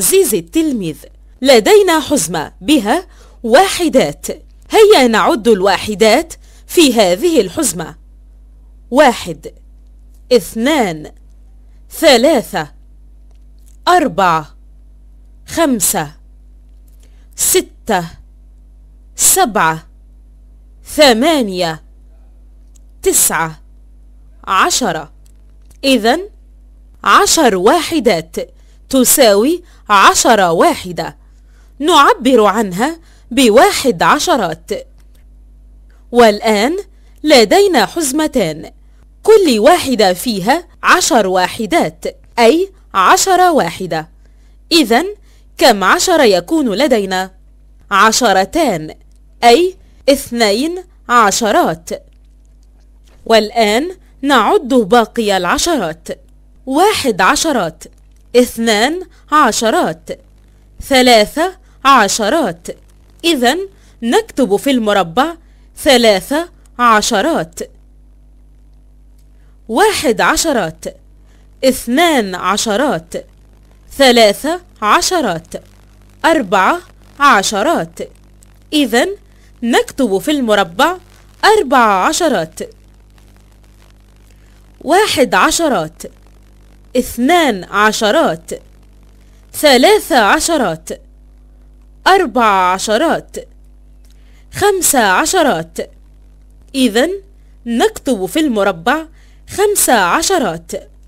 زيزي التلميذ لدينا حزمة بها واحدات هيا نعد الواحدات في هذه الحزمة واحد اثنان ثلاثة أربعة خمسة ستة سبعة ثمانية تسعة عشرة إذن عشر واحدات تساوي عشرة واحدة نعبر عنها بواحد عشرات والآن لدينا حزمتان كل واحدة فيها عشر واحدات أي عشرة واحدة إذا كم عشر يكون لدينا؟ عشرتان أي اثنين عشرات والآن نعد باقي العشرات واحد عشرات اثنان عشرات ثلاثة عشرات إذا نكتب في المربع ثلاثة عشرات واحد عشرات اثنان عشرات ثلاثة عشرات أربعة عشرات إذا نكتب في المربع أربع عشرات واحد عشرات اثنان عشرات ثلاث عشرات أربع عشرات خمس عشرات إذن نكتب في المربع خمس عشرات